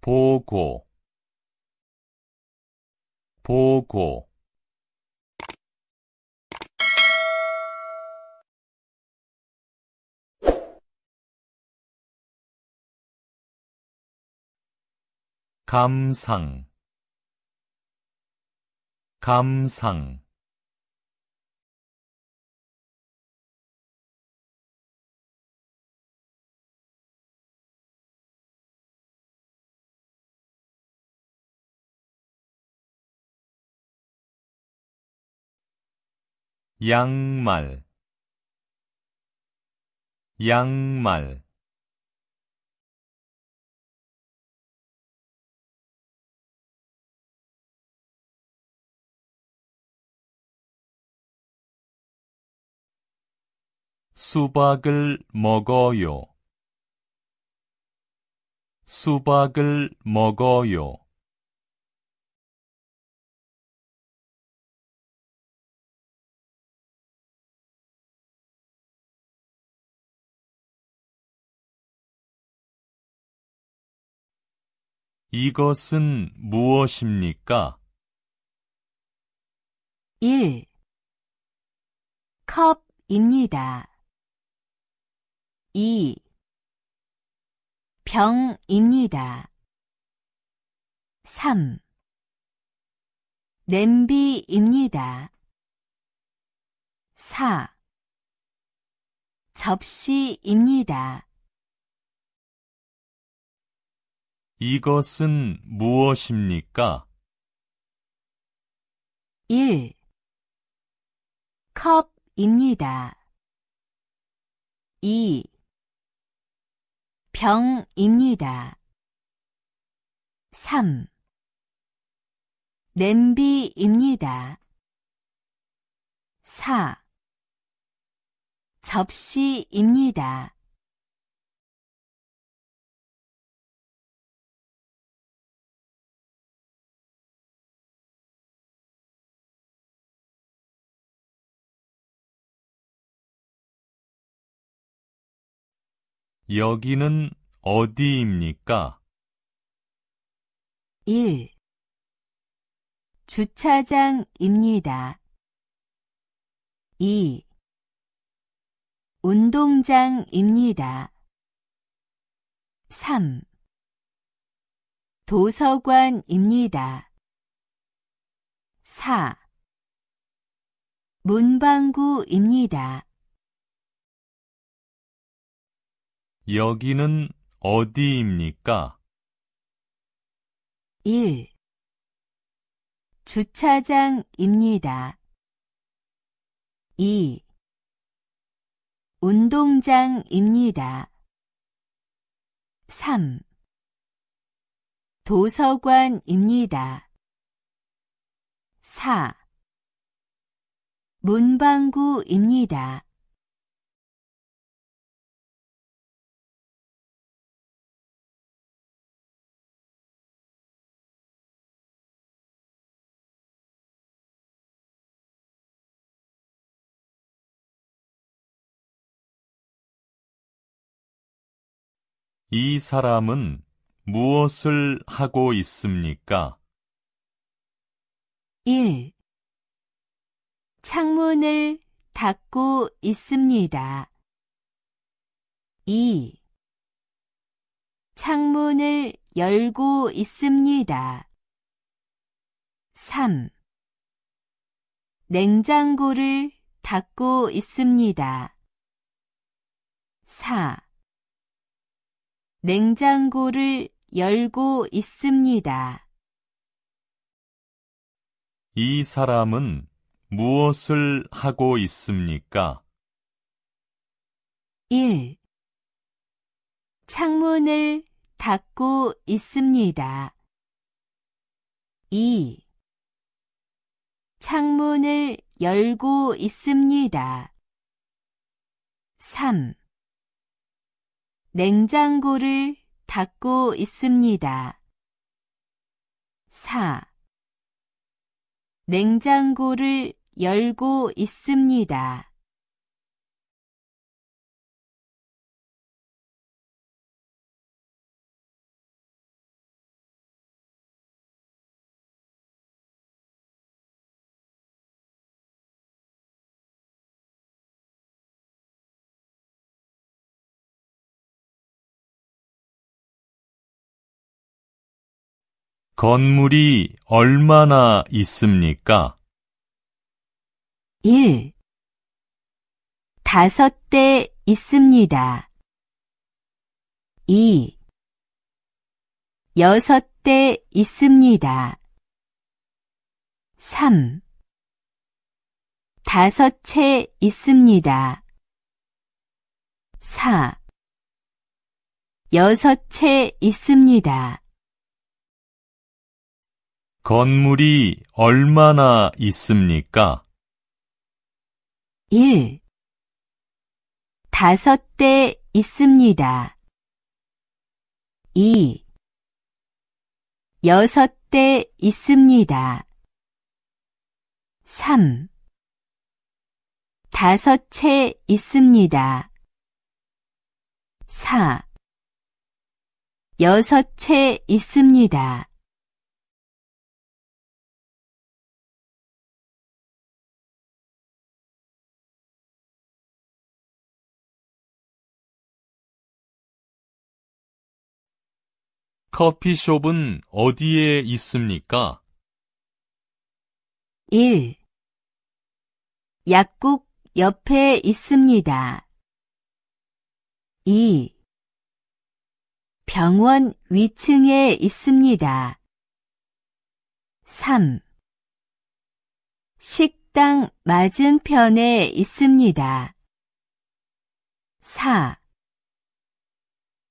보고 보고 감상 감상 양말 양말 수박을 먹어요. 수박을 먹어요. 이것은 무엇입니까? 1. 컵입니다. 2. 병입니다. 3. 냄비입니다. 4. 접시입니다. 이것은 무엇입니까? 1. 컵입니다. 2. 병입니다. 3. 냄비입니다. 4. 접시입니다. 여기는 어디입니까? 1. 주차장입니다. 2. 운동장입니다. 3. 도서관입니다. 4. 문방구입니다. 여기는 어디입니까? 1. 주차장입니다. 2. 운동장입니다. 3. 도서관입니다. 4. 문방구입니다. 이 사람은 무엇을 하고 있습니까? 1. 창문을 닫고 있습니다. 2. 창문을 열고 있습니다. 3. 냉장고를 닫고 있습니다. 4. 냉장고를 열고 있습니다. 이 사람은 무엇을 하고 있습니까? 1. 창문을 닫고 있습니다. 2. 창문을 열고 있습니다. 3. 냉장고를 닫고 있습니다. 4. 냉장고를 열고 있습니다. 건물이 얼마나 있습니까? 1. 다섯 대 있습니다. 2. 여섯 대 있습니다. 3. 다섯 채 있습니다. 4. 여섯 채 있습니다. 건물이 얼마나 있습니까? 1. 다섯 대 있습니다. 2. 여섯 대 있습니다. 3. 다섯 채 있습니다. 4. 여섯 채 있습니다. 커피숍은 어디에 있습니까? 1. 약국 옆에 있습니다. 2. 병원 위층에 있습니다. 3. 식당 맞은편에 있습니다. 4.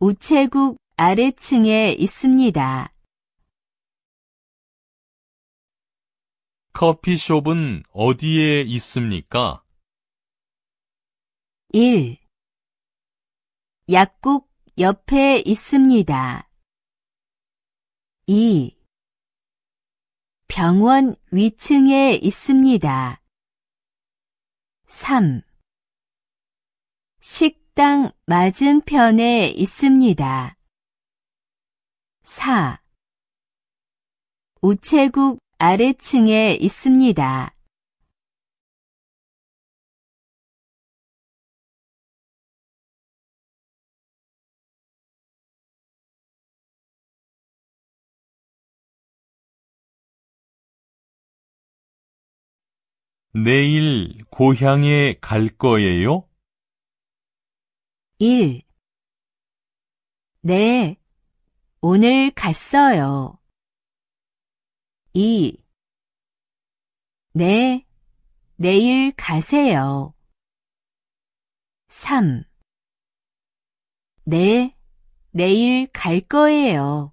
우체국 아래층에 있습니다. 커피숍은 어디에 있습니까? 1. 약국 옆에 있습니다. 2. 병원 위층에 있습니다. 3. 식당 맞은편에 있습니다. 4. 우체국 아래층에 있습니다. '내일 고향에 갈 거예요?' 1. 네, 오늘 갔어요. 2. 네, 내일 가세요. 3. 네, 내일 갈 거예요.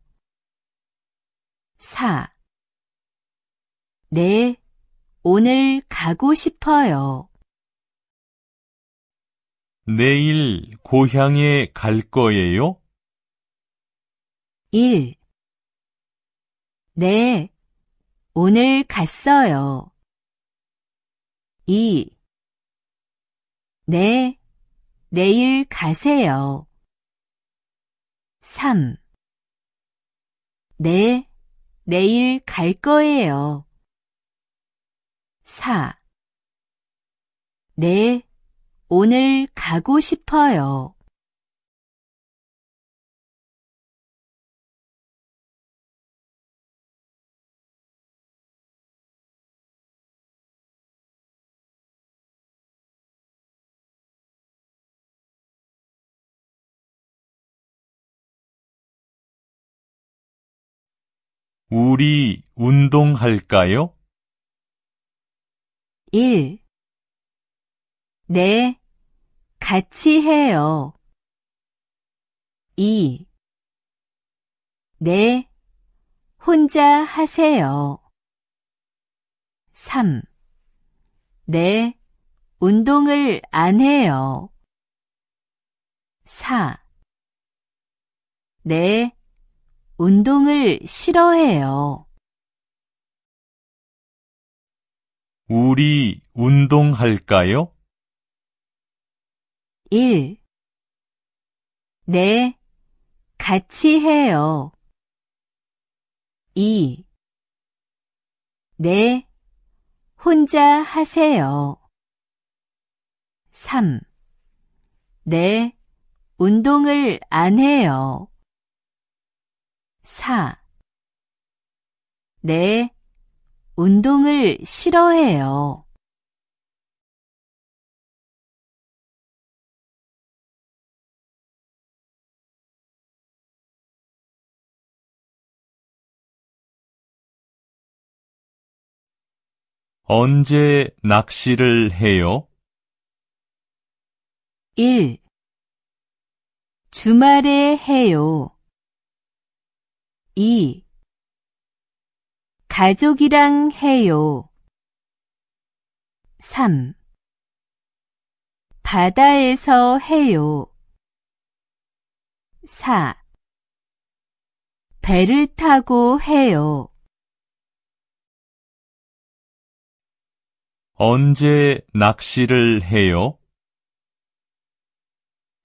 4. 네, 오늘 가고 싶어요. 내일 고향에 갈 거예요? 1. 네, 오늘 갔어요. 2. 네, 내일 가세요. 3. 네, 내일 갈 거예요. 4. 네, 오늘 가고 싶어요. 우리 운동할까요? 1. 네, 같이 해요. 2. 네, 혼자 하세요. 3. 네, 운동을 안 해요. 4. 네, 운동을 싫어해요. 우리 운동할까요? 1. 네, 같이 해요. 2. 네, 혼자 하세요. 3. 네, 운동을 안 해요. 차. 네, 운동을 싫어해요. 언제 낚시를 해요? 1. 주말에 해요. 2. 가족이랑 해요. 3. 바다에서 해요. 4. 배를 타고 해요. 언제 낚시를 해요?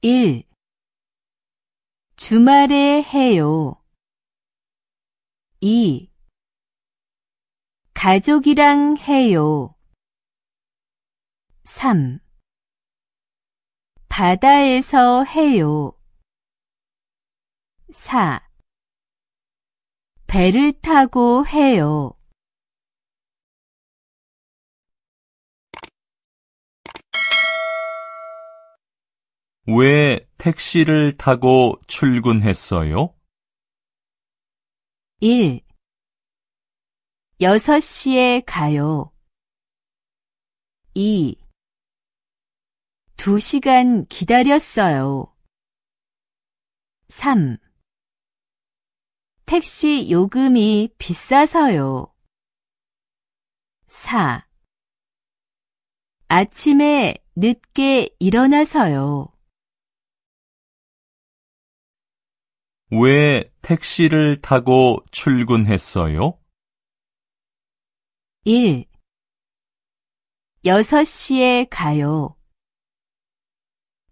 1. 주말에 해요. 2. 가족이랑 해요. 3. 바다에서 해요. 4. 배를 타고 해요. '왜 택시를 타고 출근했어요?' 1. 6시에 가요. 2. 2시간 기다렸어요. 3. 택시 요금이 비싸서요. 4. 아침에 늦게 일어나서요. 왜 택시를 타고 출근했어요? 1. 6시에 가요.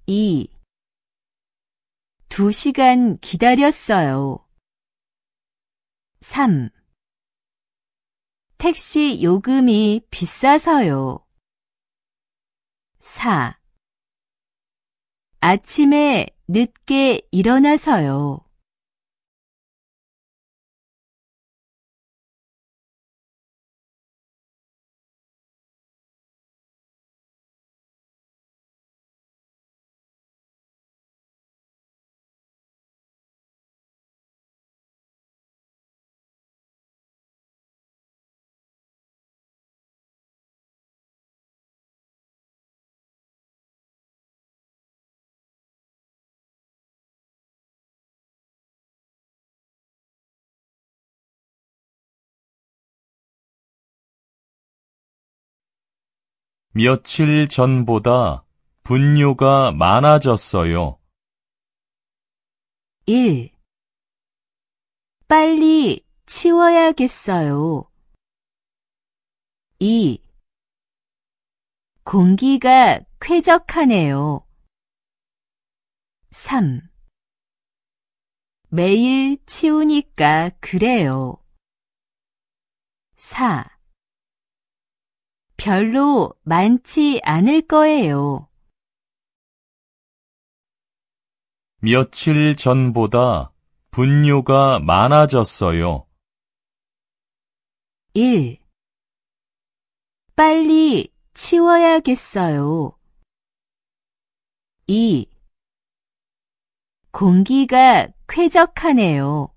2. 2시간 기다렸어요. 3. 택시 요금이 비싸서요. 4. 아침에 늦게 일어나서요. 며칠 전보다 분뇨가 많아졌어요. 1. 빨리 치워야겠어요. 2. 공기가 쾌적하네요. 3. 매일 치우니까 그래요. 4. 별로 많지 않을 거예요. 며칠 전보다 분뇨가 많아졌어요. 1. 빨리 치워야겠어요. 2. 공기가 쾌적하네요.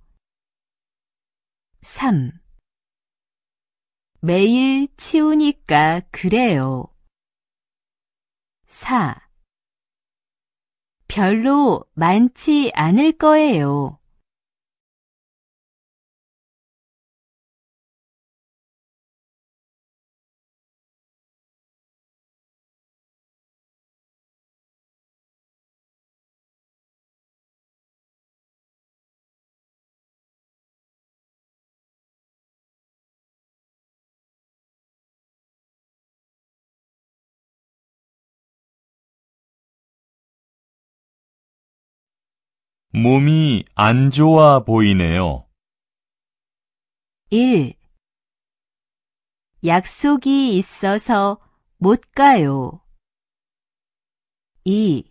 3. 매일 치우니까 그래요. 4. 별로 많지 않을 거예요. 몸이 안 좋아 보이네요. 1. 약속이 있어서 못 가요. 2.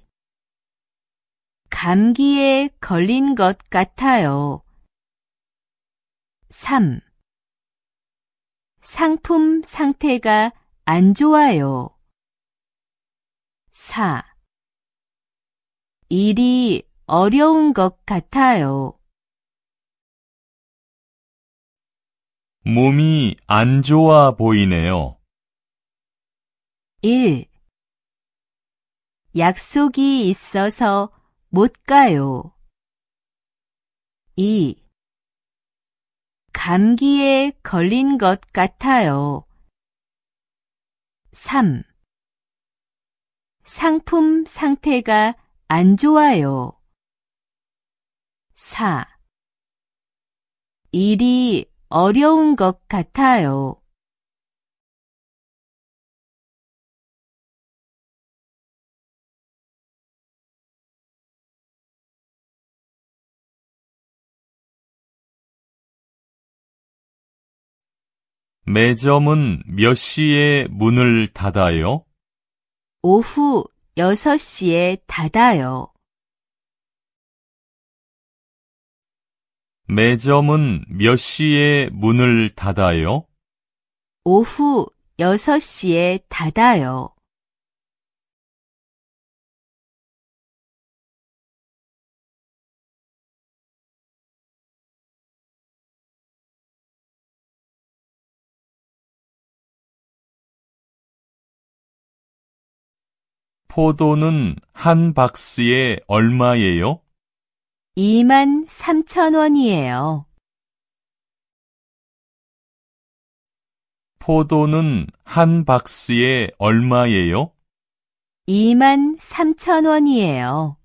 감기에 걸린 것 같아요. 3. 상품 상태가 안 좋아요. 4. 일이 어려운 것 같아요. 몸이 안 좋아 보이네요. 1. 약속이 있어서 못 가요. 2. 감기에 걸린 것 같아요. 3. 상품 상태가 안 좋아요. 4. 일이 어려운 것 같아요. '매점은 몇 시에 문을 닫아요?' 오후 6시에 닫아요. 매점은 몇 시에 문을 닫아요? 오후 6시에 닫아요. 포도는 한 박스에 얼마예요? 2만 3천 원이에요. 포도는 한 박스에 얼마예요? 2만 3천 원이에요.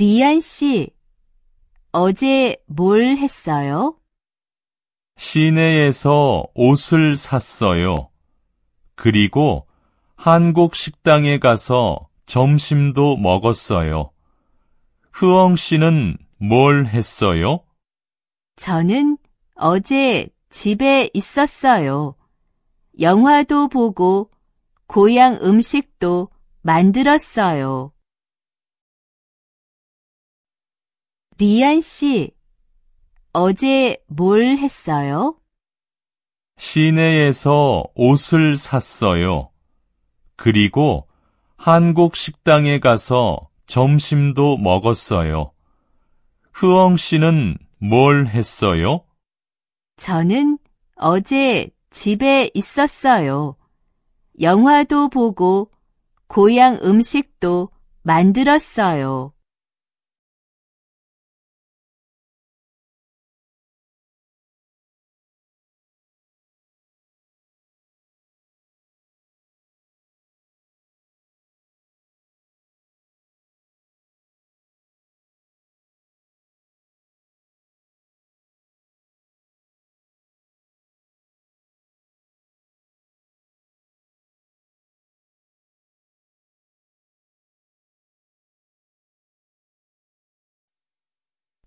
리안 씨, 어제 뭘 했어요? 시내에서 옷을 샀어요. 그리고 한국 식당에 가서 점심도 먹었어요. 흐엉 씨는 뭘 했어요? 저는 어제 집에 있었어요. 영화도 보고 고향 음식도 만들었어요. 리안 씨, 어제 뭘 했어요? 시내에서 옷을 샀어요. 그리고 한국 식당에 가서 점심도 먹었어요. 흐엉 씨는 뭘 했어요? 저는 어제 집에 있었어요. 영화도 보고 고향 음식도 만들었어요.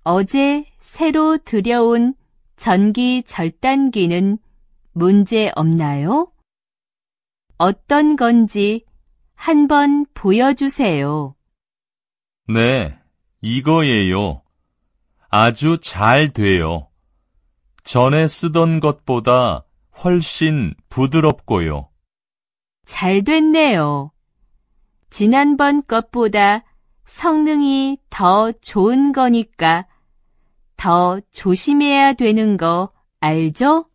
어제 새로 들여온 전기 절단기는 문제 없나요? 어떤 건지 한번 보여주세요. 네, 이거예요. 아주 잘 돼요. 전에 쓰던 것보다 훨씬 부드럽고요. 잘 됐네요. 지난번 것보다 성능이 더 좋은 거니까 더 조심해야 되는 거 알죠?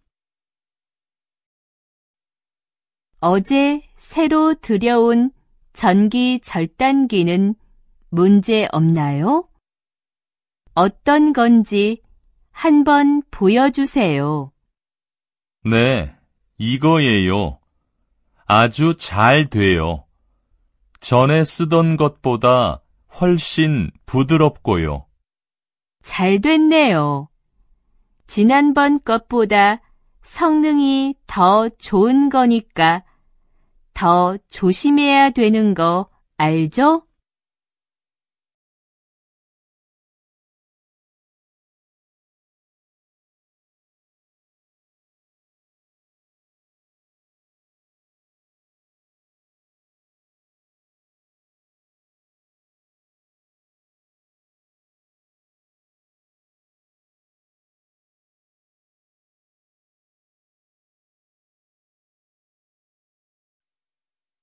어제 새로 들여온 전기 절단기는 문제 없나요? 어떤 건지 한번 보여주세요. 네, 이거예요. 아주 잘 돼요. 전에 쓰던 것보다 훨씬 부드럽고요. 잘 됐네요. 지난번 것보다 성능이 더 좋은 거니까 더 조심해야 되는 거 알죠?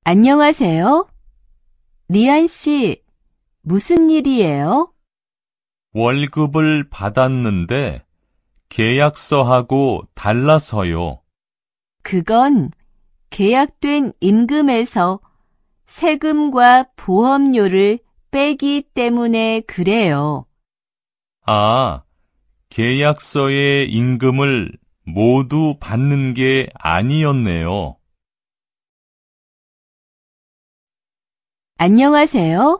안녕하세요. 리안 씨, 무슨 일이에요? 월급을 받았는데 계약서하고 달라서요. 그건 계약된 임금에서 세금과 보험료를 빼기 때문에 그래요. 아, 계약서의 임금을 모두 받는 게 아니었네요. 안녕하세요.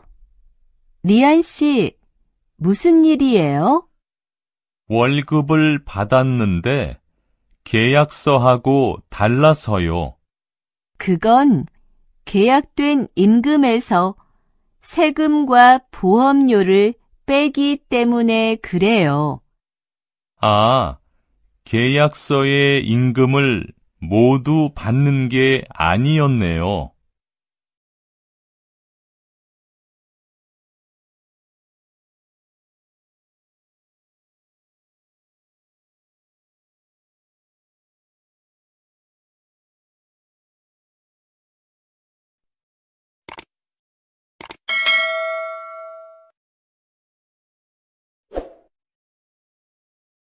리안 씨, 무슨 일이에요? 월급을 받았는데 계약서하고 달라서요. 그건 계약된 임금에서 세금과 보험료를 빼기 때문에 그래요. 아, 계약서의 임금을 모두 받는 게 아니었네요.